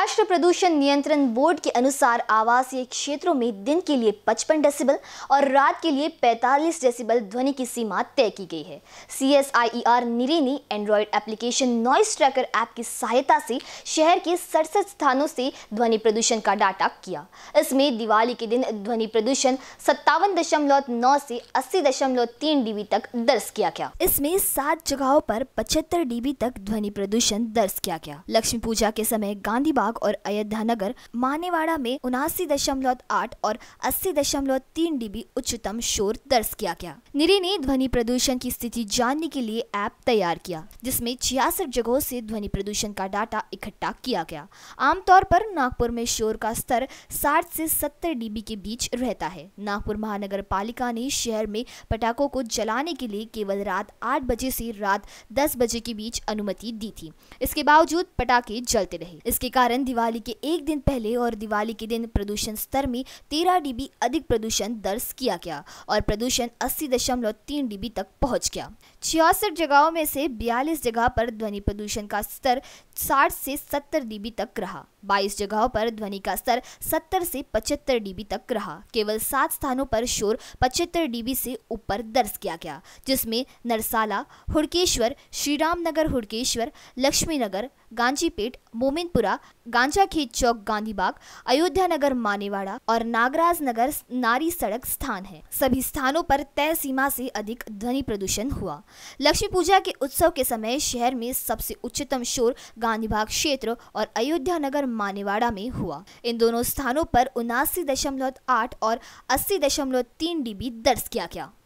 महाराष्ट्र प्रदूषण नियंत्रण बोर्ड के अनुसार आवासीय क्षेत्रों में दिन के लिए 55 डेसिबल और रात के लिए 45 डेसिबल ध्वनि की सीमा तय की गई है C S I E R निरे ने Android application noise tracker app की सहायता से शहर के सड़सठ स्थानों से ध्वनि प्रदूषण का डाटा किया इसमें दिवाली के दिन ध्वनि प्रदूषण सत्तावन दशमलव नौ से अस्सी दशमलव तीन डीबी तक दर्ज किया गया इसमें सात जगहों पर पचहत्तर डीबी तक ध्वनि प्रदूषण दर्ज किया गया लक्ष्मी पूजा के समय गांधी बाग और अयोध्या नगर मानेवाड़ा में उनासी दशमलव आठ और अस्सी दशमलव तीन डीबी उच्चतम शोर दर्ज किया गया निरी ने ध्वनि प्रदूषण की स्थिति जानने के लिए ऐप तैयार किया जिसमें छियासठ जगहों से ध्वनि प्रदूषण का डाटा इकट्ठा किया गया आमतौर पर नागपुर में शोर का स्तर 60 से 70 डीबी के बीच रहता है नागपुर महानगर पालिका ने शहर में पटाखों को जलाने के लिए केवल रात आठ बजे से रात दस बजे के बीच अनुमति दी थी इसके बावजूद पटाखे जलते रहे इसके कारण कारण दिवाली के एक दिन पहले और दिवाली के दिन प्रदूषण स्तर में तेरह डीबी अधिक प्रदूषण दर्ज किया गया और प्रदूषण अस्सी दशमलव तीन डीबी तक पहुंच गया छियासठ जगहों में से बयालीस जगह पर ध्वनि प्रदूषण का स्तर साठ से सत्तर डीबी तक रहा 22 जगहों पर ध्वनि का स्तर 70 से 75 डीबी तक रहा केवल सात स्थानों पर शोर 75 डीबी से ऊपर दर्ज किया गया जिसमें नरसाला हुड़केश्वर श्रीरामनगर हुड़केश्वर लक्ष्मीनगर गांजीपेट मोमिनपुरा गांजाखेत चौक गांधीबाग अयोध्या नगर मानेवाड़ा और नागराज नगर नारी सड़क स्थान है सभी स्थानों पर तय सीमा से अधिक ध्वनि प्रदूषण हुआ लक्ष्मी पूजा के उत्सव के समय शहर में सबसे उच्चतम शोर गांधीबाग क्षेत्र और अयोध्या नगर मानेवाड़ा में हुआ इन दोनों स्थानों पर उनासी दशमलव आठ और अस्सी दशमलव तीन डीबी दर्ज किया गया